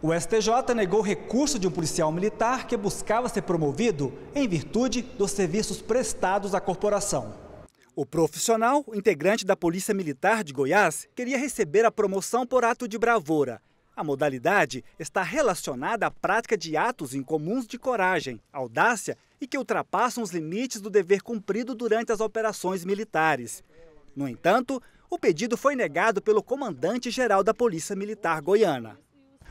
O STJ negou recurso de um policial militar que buscava ser promovido em virtude dos serviços prestados à corporação. O profissional, integrante da Polícia Militar de Goiás, queria receber a promoção por ato de bravura. A modalidade está relacionada à prática de atos incomuns de coragem, audácia e que ultrapassam os limites do dever cumprido durante as operações militares. No entanto, o pedido foi negado pelo comandante-geral da Polícia Militar Goiana.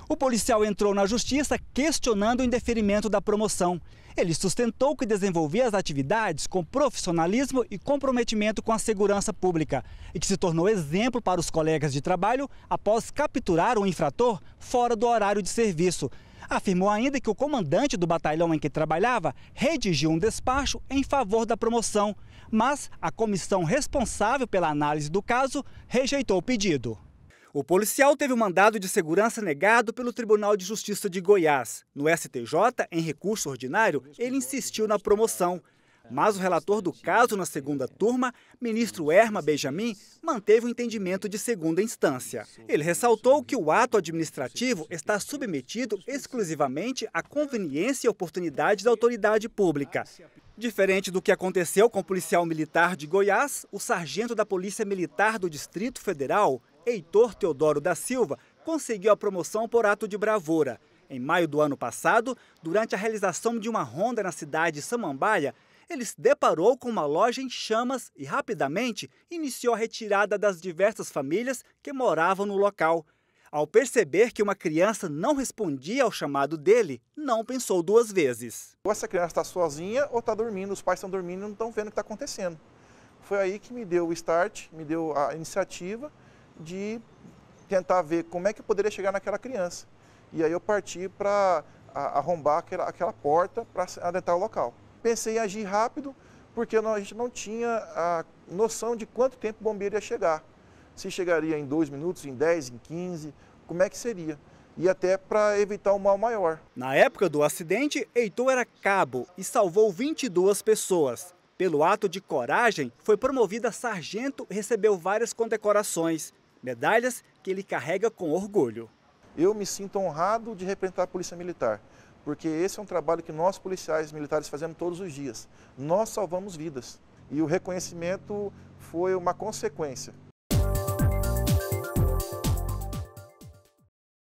O policial entrou na justiça questionando o indeferimento da promoção. Ele sustentou que desenvolvia as atividades com profissionalismo e comprometimento com a segurança pública e que se tornou exemplo para os colegas de trabalho após capturar o um infrator fora do horário de serviço. Afirmou ainda que o comandante do batalhão em que trabalhava redigiu um despacho em favor da promoção, mas a comissão responsável pela análise do caso rejeitou o pedido. O policial teve o mandado de segurança negado pelo Tribunal de Justiça de Goiás. No STJ, em recurso ordinário, ele insistiu na promoção. Mas o relator do caso na segunda turma, ministro Erma Benjamin, manteve o entendimento de segunda instância. Ele ressaltou que o ato administrativo está submetido exclusivamente à conveniência e oportunidade da autoridade pública. Diferente do que aconteceu com o policial militar de Goiás, o sargento da Polícia Militar do Distrito Federal, Heitor Teodoro da Silva, conseguiu a promoção por ato de bravura. Em maio do ano passado, durante a realização de uma ronda na cidade de Samambaia, ele se deparou com uma loja em chamas e rapidamente iniciou a retirada das diversas famílias que moravam no local. Ao perceber que uma criança não respondia ao chamado dele, não pensou duas vezes. Ou essa criança está sozinha ou está dormindo, os pais estão dormindo e não estão vendo o que está acontecendo. Foi aí que me deu o start, me deu a iniciativa de tentar ver como é que eu poderia chegar naquela criança. E aí eu parti para arrombar aquela, aquela porta para adentrar o local. Pensei em agir rápido, porque a gente não tinha a noção de quanto tempo o bombeiro ia chegar se chegaria em 2 minutos, em 10, em 15, como é que seria? E até para evitar um mal maior. Na época do acidente, Heitor era cabo e salvou 22 pessoas. Pelo ato de coragem, foi promovido a sargento e recebeu várias condecorações, medalhas que ele carrega com orgulho. Eu me sinto honrado de representar a Polícia Militar, porque esse é um trabalho que nós policiais militares fazemos todos os dias. Nós salvamos vidas e o reconhecimento foi uma consequência.